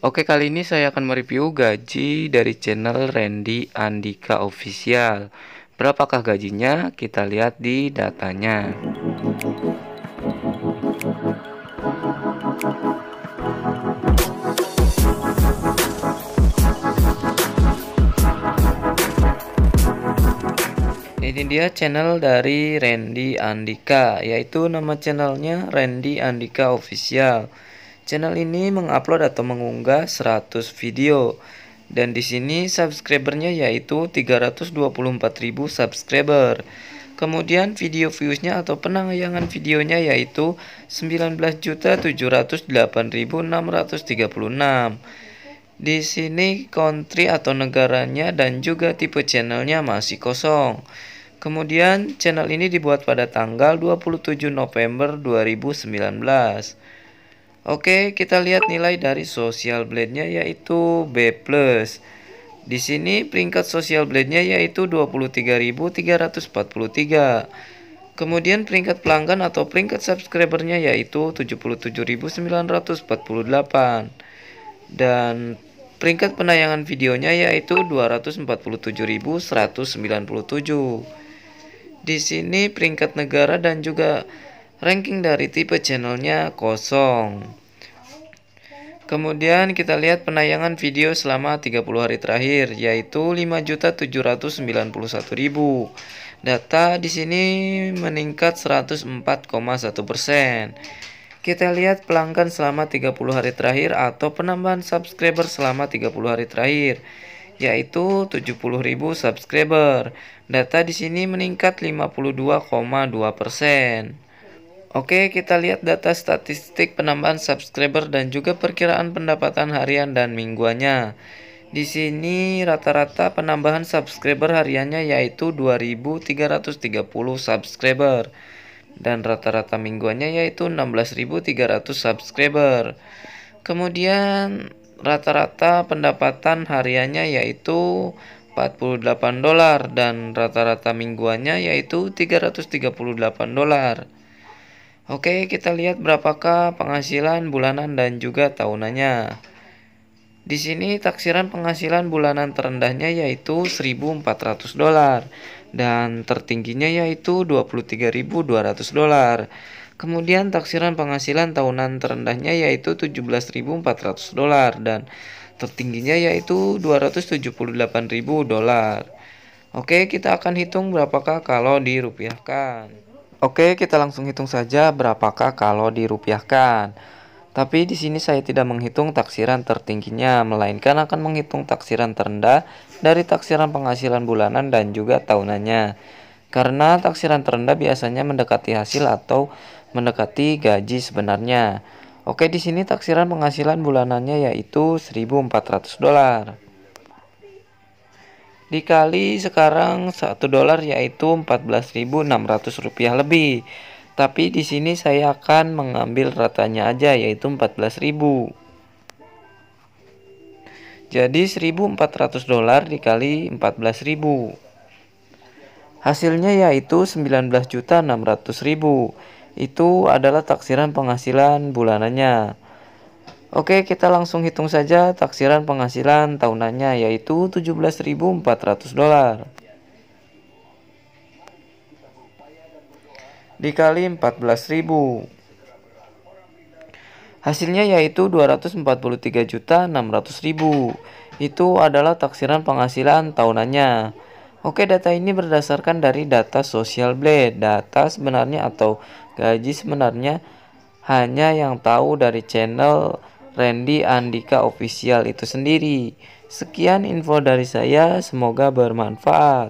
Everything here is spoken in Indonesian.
Oke kali ini saya akan mereview gaji dari channel Randy Andika Official Berapakah gajinya? Kita lihat di datanya Ini dia channel dari Randy Andika Yaitu nama channelnya Randy Andika Official Channel ini mengupload atau mengunggah 100 video dan di sini subscribernya yaitu 324.000 subscriber. Kemudian video viewsnya atau penayangan videonya yaitu 19.708.636. Di sini country atau negaranya dan juga tipe channelnya masih kosong. Kemudian channel ini dibuat pada tanggal 27 November 2019. Oke, kita lihat nilai dari social blade-nya yaitu B+. Di sini peringkat social blade-nya yaitu 23.343. Kemudian peringkat pelanggan atau peringkat subscribernya yaitu 77.948. Dan peringkat penayangan videonya yaitu 247.197. Di sini peringkat negara dan juga ranking dari tipe channelnya kosong kemudian kita lihat penayangan video selama 30 hari terakhir yaitu 5.791.000 data di sini meningkat 104,1 kita lihat pelanggan selama 30 hari terakhir atau penambahan subscriber selama 30 hari terakhir yaitu 70.000 subscriber. Data di sini meningkat 52,2%. Oke, kita lihat data statistik penambahan subscriber dan juga perkiraan pendapatan harian dan mingguannya. Di sini rata-rata penambahan subscriber hariannya yaitu 2330 subscriber dan rata-rata mingguannya yaitu 16300 subscriber. Kemudian rata-rata pendapatan hariannya yaitu 48 dolar dan rata-rata mingguannya yaitu 338 dolar. Oke, kita lihat berapakah penghasilan bulanan dan juga tahunannya. Di sini taksiran penghasilan bulanan terendahnya yaitu 1.400 dolar dan tertingginya yaitu 23.200 dolar. Kemudian taksiran penghasilan tahunan terendahnya yaitu 17.400 dolar dan tertingginya yaitu 278.000 dolar. Oke, kita akan hitung berapakah kalau dirupiahkan. Oke, kita langsung hitung saja berapakah kalau dirupiahkan. Tapi di sini saya tidak menghitung taksiran tertingginya, melainkan akan menghitung taksiran terendah dari taksiran penghasilan bulanan dan juga tahunannya. Karena taksiran terendah biasanya mendekati hasil atau mendekati gaji sebenarnya. Oke, di sini taksiran penghasilan bulanannya yaitu 1.400 dolar dikali sekarang 1 dolar yaitu 14.600 rupiah lebih tapi di sini saya akan mengambil ratanya aja yaitu 14.000 jadi 1.400 dolar dikali 14.000 hasilnya yaitu 19.600.000 itu adalah taksiran penghasilan bulanannya Oke, kita langsung hitung saja taksiran penghasilan tahunannya yaitu 17.400 dolar. Dikali 14.000. Hasilnya yaitu 243.600.000. Itu adalah taksiran penghasilan tahunannya. Oke, data ini berdasarkan dari data Social Blade. Data sebenarnya atau gaji sebenarnya hanya yang tahu dari channel Randy Andika Official itu sendiri. Sekian info dari saya, semoga bermanfaat.